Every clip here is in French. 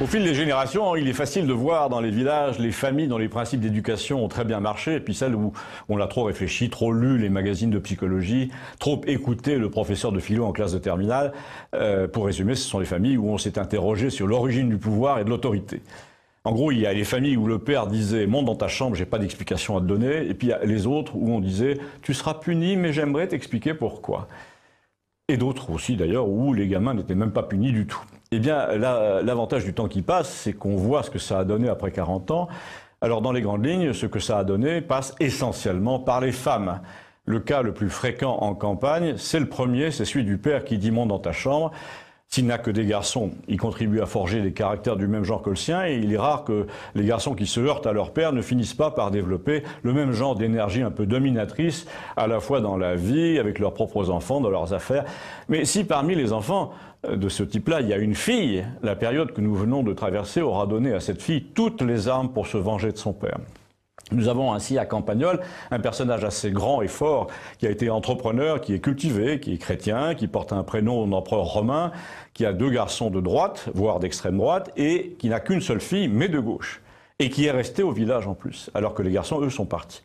Au fil des générations, hein, il est facile de voir dans les villages les familles dont les principes d'éducation ont très bien marché, et puis celles où on l'a trop réfléchi, trop lu les magazines de psychologie, trop écouté le professeur de philo en classe de terminale. Euh, pour résumer, ce sont les familles où on s'est interrogé sur l'origine du pouvoir et de l'autorité. En gros, il y a les familles où le père disait monte dans ta chambre, j'ai pas d'explication à te donner, et puis il y a les autres où on disait tu seras puni, mais j'aimerais t'expliquer pourquoi et d'autres aussi d'ailleurs où les gamins n'étaient même pas punis du tout. Eh bien, l'avantage du temps qui passe, c'est qu'on voit ce que ça a donné après 40 ans. Alors, dans les grandes lignes, ce que ça a donné passe essentiellement par les femmes. Le cas le plus fréquent en campagne, c'est le premier, c'est celui du père qui dit Monde dans ta chambre. S'il n'a que des garçons, il contribue à forger des caractères du même genre que le sien et il est rare que les garçons qui se heurtent à leur père ne finissent pas par développer le même genre d'énergie un peu dominatrice, à la fois dans la vie, avec leurs propres enfants, dans leurs affaires. Mais si parmi les enfants euh, de ce type-là, il y a une fille, la période que nous venons de traverser aura donné à cette fille toutes les armes pour se venger de son père. Nous avons ainsi à Campagnol un personnage assez grand et fort qui a été entrepreneur, qui est cultivé, qui est chrétien, qui porte un prénom d'empereur romain, qui a deux garçons de droite, voire d'extrême droite, et qui n'a qu'une seule fille, mais de gauche, et qui est resté au village en plus, alors que les garçons, eux, sont partis.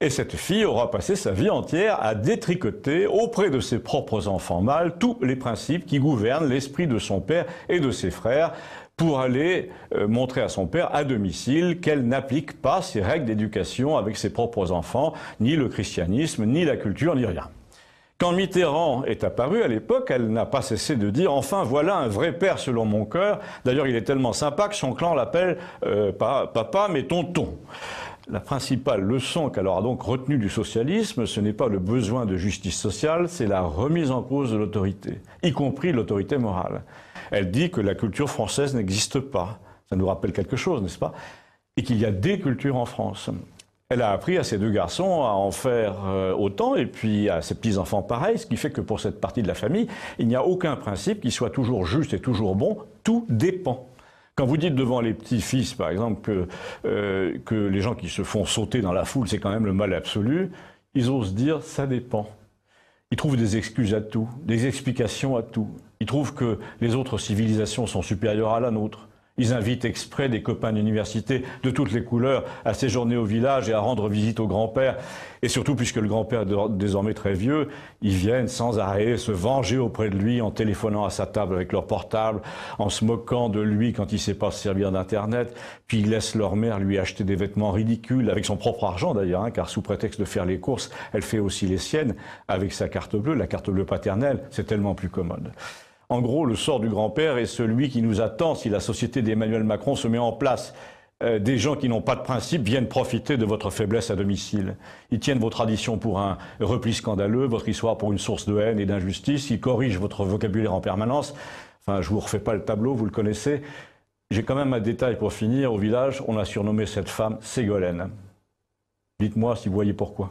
Et cette fille aura passé sa vie entière à détricoter auprès de ses propres enfants mâles tous les principes qui gouvernent l'esprit de son père et de ses frères pour aller euh, montrer à son père à domicile qu'elle n'applique pas ses règles d'éducation avec ses propres enfants, ni le christianisme, ni la culture, ni rien. Quand Mitterrand est apparu à l'époque, elle n'a pas cessé de dire enfin voilà un vrai père selon mon cœur. D'ailleurs, il est tellement sympa que son clan l'appelle euh, papa mais tonton. La principale leçon qu'elle aura donc retenue du socialisme, ce n'est pas le besoin de justice sociale, c'est la remise en cause de l'autorité, y compris l'autorité morale. Elle dit que la culture française n'existe pas. Ça nous rappelle quelque chose, n'est-ce pas Et qu'il y a des cultures en France. Elle a appris à ses deux garçons à en faire euh, autant, et puis à ses petits-enfants pareil, ce qui fait que pour cette partie de la famille, il n'y a aucun principe qui soit toujours juste et toujours bon, tout dépend. Quand vous dites devant les petits-fils, par exemple, euh, que, les gens qui se font sauter dans la foule, c'est quand même le mal absolu, ils osent dire ça dépend. Ils trouvent des excuses à tout, des explications à tout. Ils trouvent que les autres civilisations sont supérieures à la nôtre. Ils invitent exprès des copains d'université de toutes les couleurs à séjourner au village et à rendre visite au grand-père. Et surtout, puisque le grand-père est désormais très vieux, ils viennent sans arrêt se venger auprès de lui en téléphonant à sa table avec leur portable, en se moquant de lui quand il ne sait pas se servir d'Internet. Puis ils laissent leur mère lui acheter des vêtements ridicules, avec son propre argent d'ailleurs, hein, car sous prétexte de faire les courses, elle fait aussi les siennes avec sa carte bleue, la carte bleue paternelle. C'est tellement plus commode. En gros, le sort du grand-père est celui qui nous attend si la société d'Emmanuel Macron se met en place. Euh, des gens qui n'ont pas de principe viennent profiter de votre faiblesse à domicile. Ils tiennent vos traditions pour un repli scandaleux, votre histoire pour une source de haine et d'injustice. Ils corrigent votre vocabulaire en permanence. Enfin, je vous refais pas le tableau, vous le connaissez. J'ai quand même un détail pour finir. Au village, on a surnommé cette femme Ségolène. Dites-moi si vous voyez pourquoi.